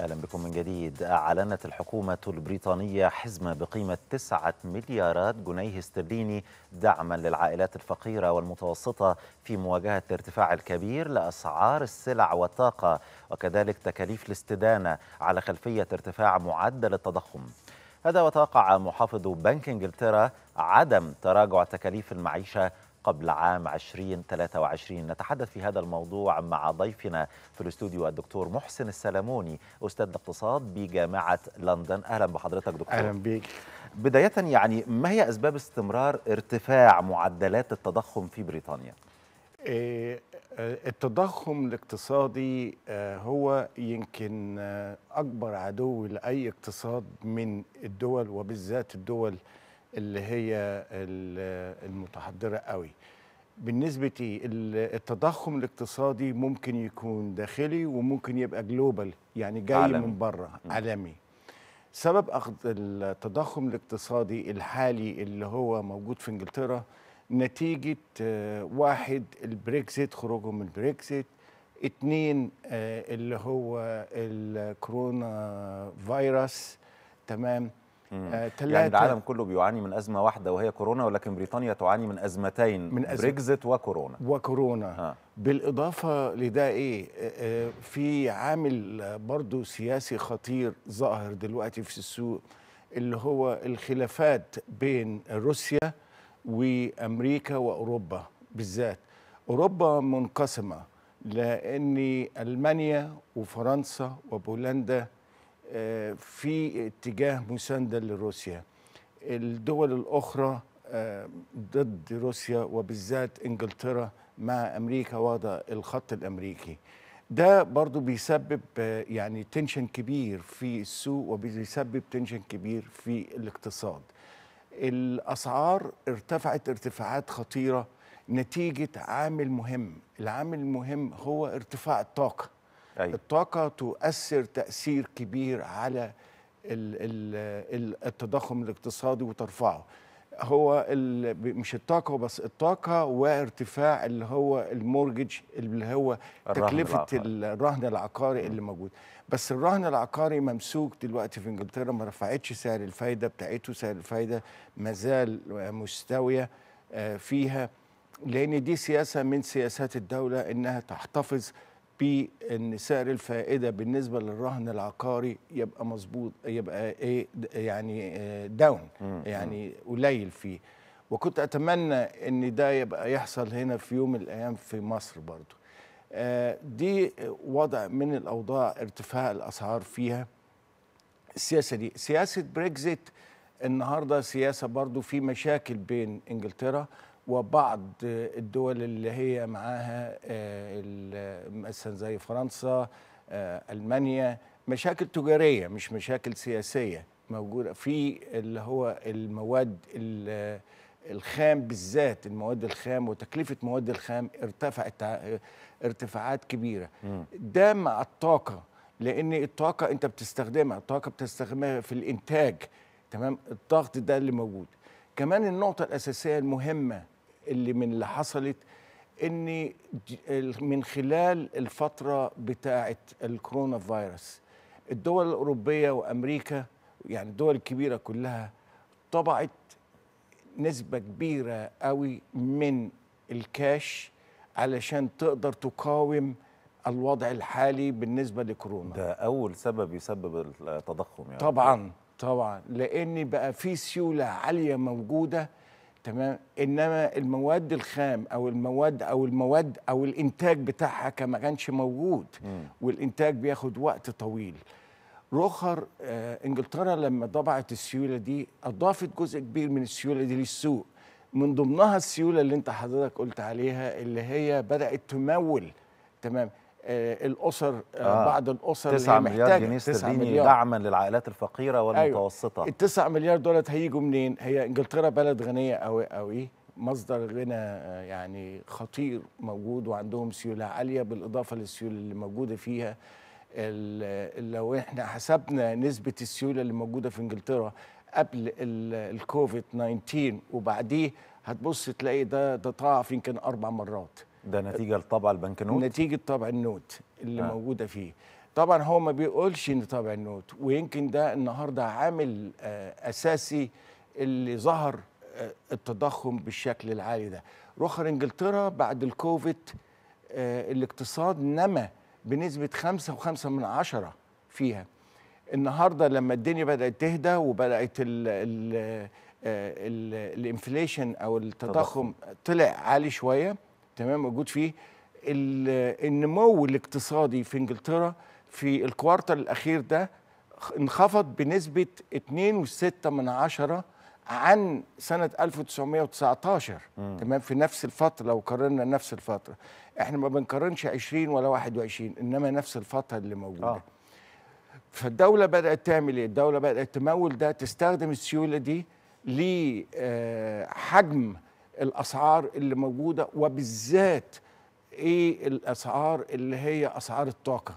أهلا بكم من جديد أعلنت الحكومة البريطانية حزمة بقيمة 9 مليارات جنيه استرليني دعما للعائلات الفقيرة والمتوسطة في مواجهة الارتفاع الكبير لأسعار السلع والطاقة وكذلك تكاليف الاستدانة على خلفية ارتفاع معدل التضخم هذا وتوقع محافظ بنك انجلترا عدم تراجع تكاليف المعيشة قبل عام 2023 نتحدث في هذا الموضوع مع ضيفنا في الاستوديو الدكتور محسن السلموني أستاذ الاقتصاد بجامعة لندن أهلا بحضرتك دكتور أهلا بك بداية يعني ما هي أسباب استمرار ارتفاع معدلات التضخم في بريطانيا؟ آه، آه، التضخم الاقتصادي آه، هو يمكن أكبر عدو لأي اقتصاد من الدول وبالذات الدول اللي هي المتحضره قوي بالنسبه التضخم الاقتصادي ممكن يكون داخلي وممكن يبقى جلوبال يعني جاي عالمي. من بره عالمي سبب اخذ التضخم الاقتصادي الحالي اللي هو موجود في انجلترا نتيجه آه، واحد البريكزيت خروجهم من البريكزيت اتنين آه، اللي هو الكورونا فيروس تمام ثلاثة آه، يعني العالم كله بيعاني من أزمة واحدة وهي كورونا ولكن بريطانيا تعاني من أزمتين من أزم... بريكزت وكورونا وكورونا ها. بالإضافة لده إيه آه، آه، في عامل برضو سياسي خطير ظاهر دلوقتي في السوق اللي هو الخلافات بين روسيا وأمريكا وأوروبا بالذات أوروبا منقسمة لأن ألمانيا وفرنسا وبولندا في اتجاه مسانده لروسيا الدول الاخرى آه، ضد روسيا وبالذات انجلترا مع امريكا وضع الخط الامريكي ده برضو بيسبب آه، يعني تنشن كبير في السوق وبيسبب تنشن كبير في الاقتصاد الاسعار ارتفعت ارتفاعات خطيره نتيجه عامل مهم العامل المهم هو ارتفاع الطاقه أيوة. الطاقة تؤثر تأثير كبير على ال ال التضخم الاقتصادي وترفعه هو مش الطاقة بس الطاقة وارتفاع اللي هو المورجج اللي هو تكلفة الرهن العقاري اللي موجود بس الرهن العقاري ممسوك دلوقتي في انجلترا ما رفعتش سعر الفايدة بتاعته سعر الفايدة مازال مستوية آه، فيها لأن دي سياسة من سياسات الدولة إنها تحتفظ بان سعر الفائده بالنسبه للرهن العقاري يبقى مظبوط يبقى ايه يعني داون آه، يعني قليل فيه وكنت اتمنى ان ده يبقى يحصل هنا في يوم من الايام في مصر برضو آه، دي وضع من الاوضاع ارتفاع الاسعار فيها السياسه دي سياسه بريكزيت النهارده سياسه برضو في مشاكل بين انجلترا وبعض الدول اللي هي معاها آه، مثلا زي فرنسا آه، المانيا مشاكل تجاريه مش مشاكل سياسيه موجوده في اللي هو المواد الخام بالذات المواد الخام وتكلفه مواد الخام ارتفعت ارتفاعات كبيره ده مع الطاقه لان الطاقه انت بتستخدمها الطاقه بتستخدمها في الانتاج تمام الضغط ده اللي موجود كمان النقطه الاساسيه المهمه اللي من اللي حصلت ان من خلال الفتره بتاعه الكورونا فيروس الدول الاوروبيه وامريكا يعني الدول الكبيره كلها طبعت نسبه كبيره قوي من الكاش علشان تقدر تقاوم الوضع الحالي بالنسبه لكورونا ده اول سبب يسبب التضخم يعني طبعا طبعا لان بقى في سيوله عاليه موجوده تمام انما المواد الخام او المواد او المواد او الانتاج بتاعها كما كانش موجود م. والانتاج بياخد وقت طويل رخر آه انجلترا لما ضبعت السيوله دي اضافت جزء كبير من السيوله دي للسوق من ضمنها السيوله اللي انت حضرتك قلت عليها اللي هي بدات تمول تمام آه، الاسر آه. آه. بعض الاسر 9 اللي مليار جنيه استرليني دعما للعائلات الفقيره أيوه. والمتوسطه أيوة. ال 9 مليار دولت هيجوا منين هي انجلترا بلد غنيه قوي قوي مصدر غنى آه، يعني خطير موجود وعندهم سيوله عاليه بالاضافه للسيوله اللي موجوده فيها لو احنا حسبنا نسبه السيوله اللي موجوده في انجلترا قبل الكوفيد 19 وبعديه هتبص تلاقي ده ده ضاعف يمكن اربع مرات ده نتيجه لطبع البنك نوت نتيجه طبع النوت اللي آه. موجوده فيه طبعا هو ما بيقولش ان طبع النوت ويمكن ده النهارده عامل آه، اساسي اللي ظهر آه، التضخم بالشكل العالي ده روح انجلترا بعد الكوفيد آه، الاقتصاد نما بنسبه 5.5 من عشرة فيها النهارده لما الدنيا بدات تهدى وبدات الانفليشن او التضخم طلع عالي شويه تمام موجود فيه النمو الاقتصادي في انجلترا في الكوارتر الاخير ده انخفض بنسبه 2.6 عن سنه 1919 م. تمام في نفس الفتره لو قارنا نفس الفتره احنا ما بنقارنش 20 ولا 21 انما نفس الفتره اللي موجوده آه. فالدوله بدات تعمل ايه الدوله بدات تمول ده تستخدم السيوله دي لحجم آه الاسعار اللي موجوده وبالذات ايه الاسعار اللي هي اسعار الطاقه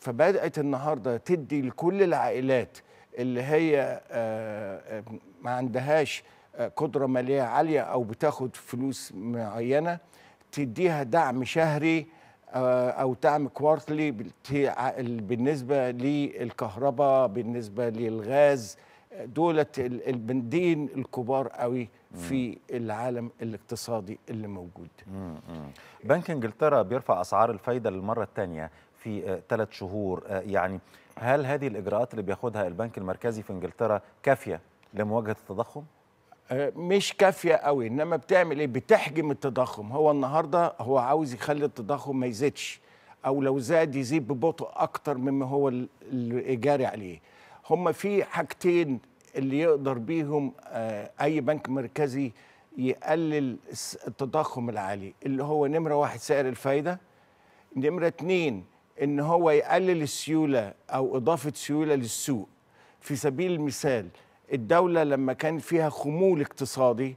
فبدات النهارده تدي لكل العائلات اللي هي آه، آه، ما عندهاش آه، قدره ماليه عاليه او بتاخد فلوس معينه تديها دعم شهري او دعم كوارتلي بالنسبه للكهرباء بالنسبه للغاز دولت البندين الكبار قوي في العالم الاقتصادي اللي موجود بنك انجلترا بيرفع اسعار الفايده للمره الثانيه في ثلاث آه، شهور آه، يعني هل هذه الاجراءات اللي بياخدها البنك المركزي في انجلترا كافيه لمواجهه التضخم آه، مش كافيه قوي انما بتعمل ايه بتحجم التضخم هو النهارده هو عاوز يخلي التضخم ما يزيدش او لو زاد يزيد ببطء اكتر مما هو الايجاري عليه هما في حاجتين اللي يقدر بيهم آه، اي بنك مركزي يقلل التضخم العالي اللي هو نمره واحد سعر الفايده نمره اتنين ان هو يقلل السيوله او اضافه سيوله للسوق في سبيل المثال الدوله لما كان فيها خمول اقتصادي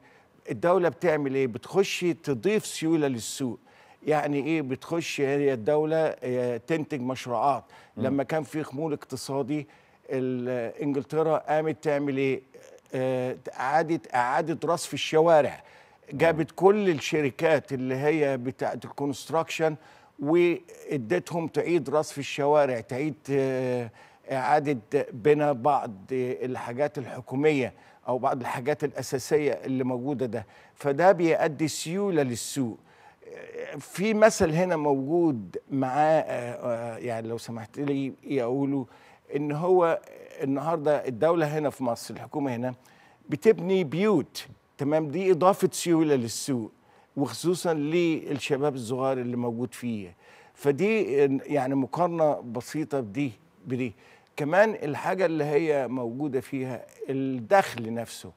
الدوله بتعمل ايه بتخش تضيف سيوله للسوق يعني ايه بتخش هي الدوله آه، تنتج مشروعات لما كان في خمول اقتصادي انجلترا قامت تعمل ايه اعادت آه، اعاده رصف الشوارع جابت كل الشركات اللي هي بتاعت الكونستراكشن وادتهم تعيد رصف الشوارع تعيد آه، اعاده بناء بعض الحاجات الحكوميه او بعض الحاجات الاساسيه اللي موجوده ده فده بيؤدي سيوله للسوق في مثل هنا موجود معاه آه، يعني لو سمحت لي يقولوا ان هو النهارده الدوله هنا في مصر الحكومه هنا بتبني بيوت تمام دي اضافه سيوله للسوق وخصوصا للشباب الصغير اللي موجود فيه فدي يعني مقارنه بسيطه بدي بدي كمان الحاجه اللي هي موجوده فيها الدخل نفسه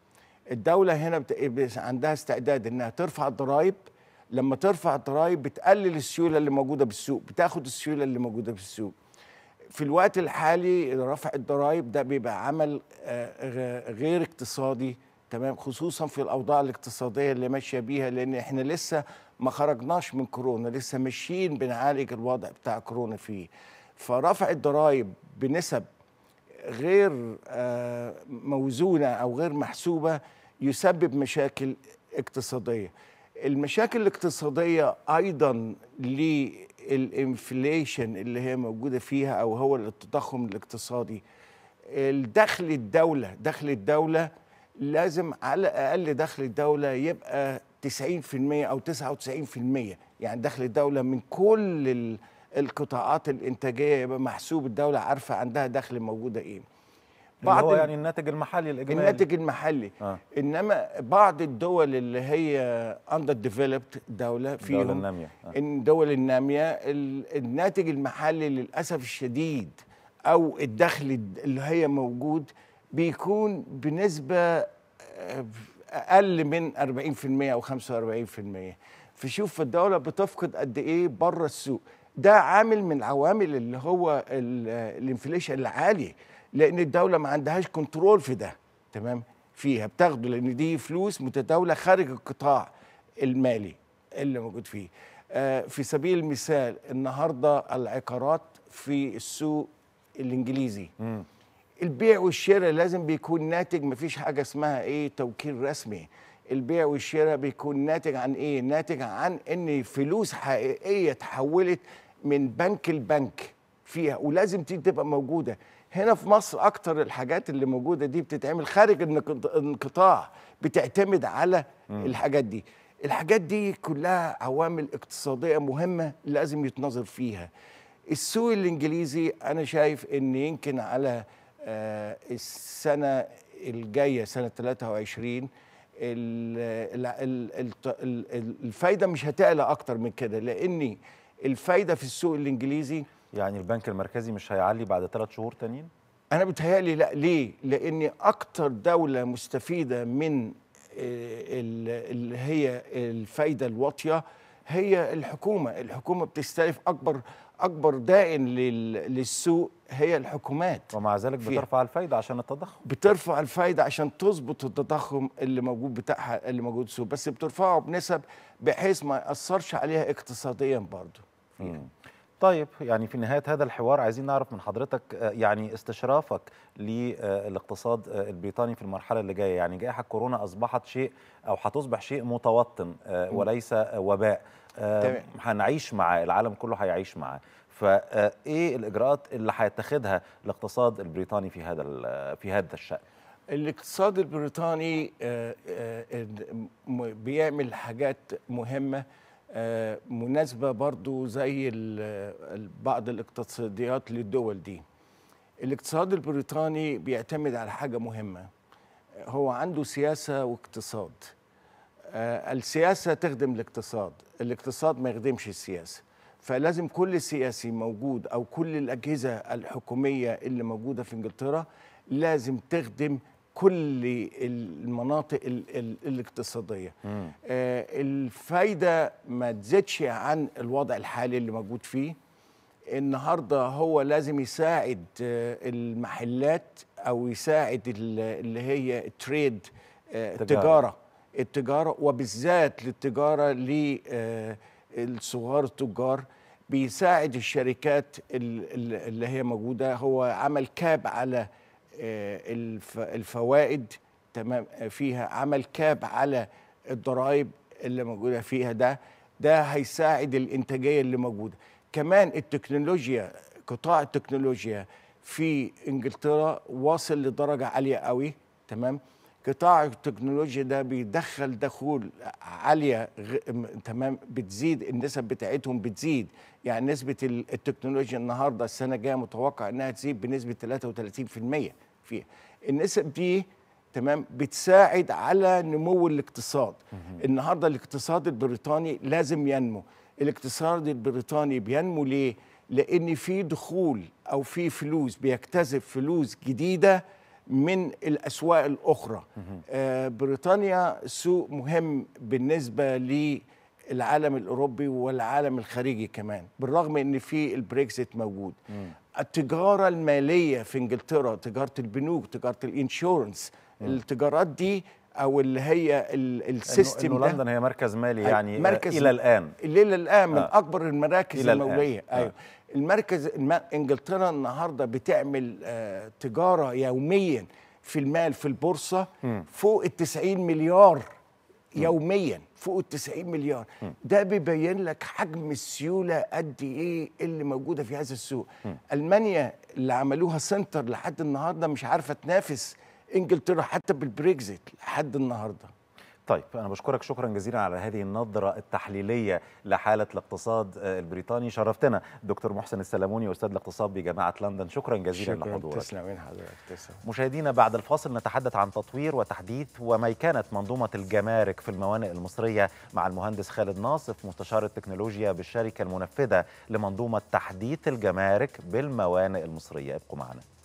الدوله هنا بت... عندها استعداد انها ترفع الضرائب لما ترفع الضرائب بتقلل السيوله اللي موجوده بالسوق بتاخد السيوله اللي موجوده بالسوق في الوقت الحالي رفع الضرائب ده بيبقى عمل آه، غير اقتصادي تمام خصوصا في الاوضاع الاقتصاديه اللي ماشيه بيها لان احنا لسه ما خرجناش من كورونا لسه ماشيين بنعالج الوضع بتاع كورونا فيه فرفع الضرائب بنسب غير آه، موزونه او غير محسوبه يسبب مشاكل اقتصاديه المشاكل الاقتصاديه ايضا ليه الانفليشن اللي هي موجوده فيها او هو التضخم الاقتصادي الدخل الدوله دخل الدوله لازم على الاقل دخل الدوله يبقى 90% او 99% يعني دخل الدوله من كل القطاعات الانتاجيه يبقى محسوب الدوله عارفه عندها دخل موجوده ايه بعض هو يعني الناتج المحلي الاجمالي الناتج المحلي آه. انما بعض الدول اللي هي اندر ديفلوبد دوله فيهم آه. الدول الناميه آه. الدول الناميه الناتج المحلي للاسف الشديد او الدخل اللي هي موجود بيكون بنسبه آه، اقل من 40% او 45% فشوف الدوله بتفقد قد ايه بره السوق ده عامل من العوامل اللي هو الانفليشن العالي لان الدوله ما عندهاش كنترول في ده تمام فيها بتاخده لان دي فلوس متداوله خارج القطاع المالي اللي موجود فيه آه في سبيل المثال النهارده العقارات في السوق الانجليزي البيع والشراء لازم بيكون ناتج ما فيش حاجه اسمها ايه توكيل رسمي البيع والشراء بيكون ناتج عن ايه ناتج عن ان فلوس حقيقيه تحولت من بنك لبنك فيها ولازم تبقى موجوده هنا في مصر اكتر الحاجات اللي موجوده دي بتتعمل خارج انقطاع بتعتمد على م. الحاجات دي الحاجات دي كلها عوامل اقتصاديه مهمه لازم يتنظر فيها السوق الانجليزي انا شايف ان يمكن على آه السنه الجايه سنه 23 الفايده مش هتعلى اكتر من كده لان الفايده في السوق الانجليزي يعني البنك المركزي مش هيعلي بعد ثلاث شهور تانيين؟ أنا بتهيألي لا ليه؟ لأن أكتر دولة مستفيدة من آه، اللي هي الفايدة الواطية هي الحكومة الحكومة بتستلف أكبر أكبر دائن للسوق هي الحكومات ومع ذلك بترفع الفايدة عشان التضخم بترفع الفايدة عشان تظبط التضخم اللي موجود بتاعها اللي موجود السوق بس بترفعه بنسب بحيث ما يأثرش عليها اقتصاديا برضه طيب يعني في نهاية هذا الحوار عايزين نعرف من حضرتك آه، يعني استشرافك للاقتصاد آه، آه، البريطاني في المرحلة اللي جاية يعني جائحة كورونا أصبحت شيء أو هتصبح شيء متوطن وليس وباء هنعيش معاه العالم كله هيعيش معاه فإيه الإجراءات اللي هيتخذها الاقتصاد البريطاني في هذا في هذا الشأن؟ الاقتصاد البريطاني بيعمل حاجات مهمة آه، مناسبة برضو زي بعض الاقتصاديات للدول دي الاقتصاد البريطاني بيعتمد على حاجة مهمة هو عنده سياسة واقتصاد آه، السياسة تخدم الاقتصاد الاقتصاد ما يخدمش السياسة فلازم كل سياسي موجود أو كل الأجهزة الحكومية اللي موجودة في إنجلترا لازم تخدم كل المناطق الاقتصاديه آه، الفايده ما تزيدش عن الوضع الحالي اللي موجود فيه النهارده هو لازم يساعد آه، المحلات او يساعد اللي هي آه، التريد التجاره التجاره وبالذات للتجاره للصغار التجار بيساعد الشركات اللي هي موجوده هو عمل كاب على آه، الفوائد تمام آه، فيها عمل كاب على الضرائب اللي موجوده فيها ده ده هيساعد الانتاجيه اللي موجوده كمان التكنولوجيا قطاع التكنولوجيا في انجلترا واصل لدرجه عاليه قوي تمام قطاع التكنولوجيا ده بيدخل دخول عاليه تمام بتزيد النسب بتاعتهم بتزيد يعني نسبه التكنولوجيا النهارده السنه الجايه متوقع انها تزيد بنسبه 33% فيها النسب دي تمام بتساعد على نمو الاقتصاد النهارده الاقتصاد البريطاني لازم ينمو الاقتصاد البريطاني بينمو ليه لان في دخول او في فلوس بيكتسب فلوس جديده من الأسواق الأخرى آه، بريطانيا سوق مهم بالنسبة للعالم الأوروبي والعالم الخارجي كمان بالرغم أن في البريكزيت موجود التجارة المالية في إنجلترا تجارة البنوك تجارة الإنشورنس التجارات دي او اللي هي السيستم ده لندن هي مركز مالي يعني آه، مركز الى الان الى الان من آه. اكبر المراكز الموليه ايوه آه. المركز انجلترا النهارده بتعمل آه، تجاره يوميا في المال في البورصه فوق ال 90 مليار يوميا فوق ال 90 مليار ده بيبين لك حجم السيوله قد ايه اللي موجوده في هذا السوق المانيا اللي عملوها سنتر لحد النهارده مش عارفه تنافس انجلترا حتى بالبريكزيت لحد النهارده طيب أنا بشكرك شكرا جزيلا على هذه النظرة التحليلية لحالة الاقتصاد البريطاني شرفتنا دكتور محسن السلموني أستاذ الاقتصاد بجامعة لندن شكرا جزيلا شكرا لحضورك تسلمين حضرتك تسلم مشاهدينا بعد الفاصل نتحدث عن تطوير وتحديث كانت منظومة الجمارك في الموانئ المصرية مع المهندس خالد ناصف مستشار التكنولوجيا بالشركة المنفذة لمنظومة تحديث الجمارك بالموانئ المصرية ابقوا معنا